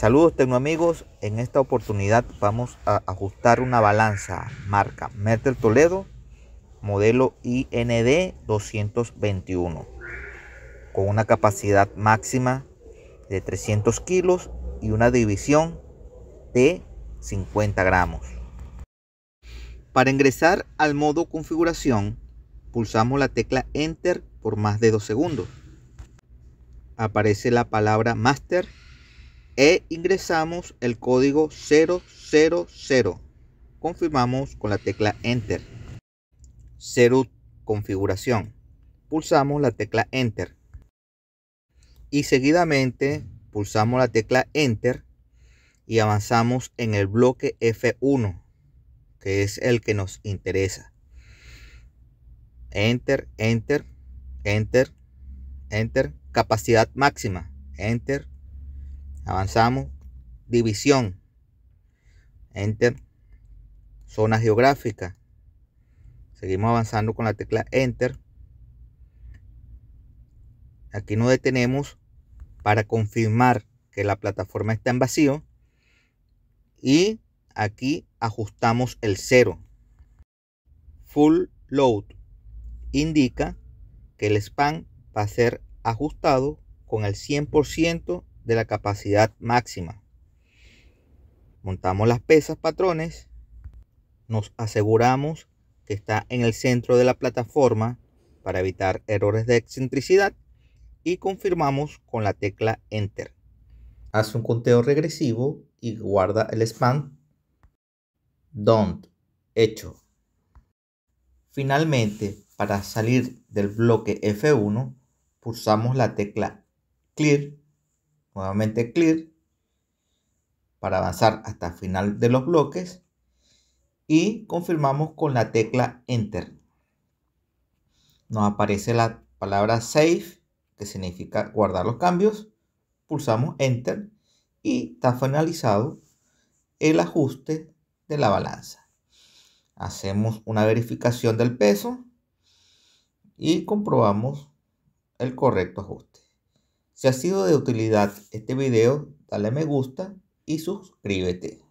Saludos amigos. en esta oportunidad vamos a ajustar una balanza marca Mertel Toledo modelo IND 221 con una capacidad máxima de 300 kilos y una división de 50 gramos. Para ingresar al modo configuración pulsamos la tecla Enter por más de 2 segundos. Aparece la palabra Master e ingresamos el código 000. Confirmamos con la tecla Enter. cero configuración. Pulsamos la tecla Enter. Y seguidamente pulsamos la tecla Enter y avanzamos en el bloque F1, que es el que nos interesa. Enter, enter, enter, enter. Capacidad máxima. Enter, Avanzamos. División. Enter. Zona geográfica. Seguimos avanzando con la tecla Enter. Aquí nos detenemos para confirmar que la plataforma está en vacío. Y aquí ajustamos el cero. Full load indica que el span va a ser ajustado con el 100% de la capacidad máxima. Montamos las pesas patrones, nos aseguramos que está en el centro de la plataforma para evitar errores de excentricidad y confirmamos con la tecla Enter. hace un conteo regresivo y guarda el span Don't. Hecho. Finalmente, para salir del bloque F1, pulsamos la tecla Clear nuevamente clear para avanzar hasta el final de los bloques y confirmamos con la tecla enter nos aparece la palabra save que significa guardar los cambios pulsamos enter y está finalizado el ajuste de la balanza hacemos una verificación del peso y comprobamos el correcto ajuste si ha sido de utilidad este video, dale me gusta y suscríbete.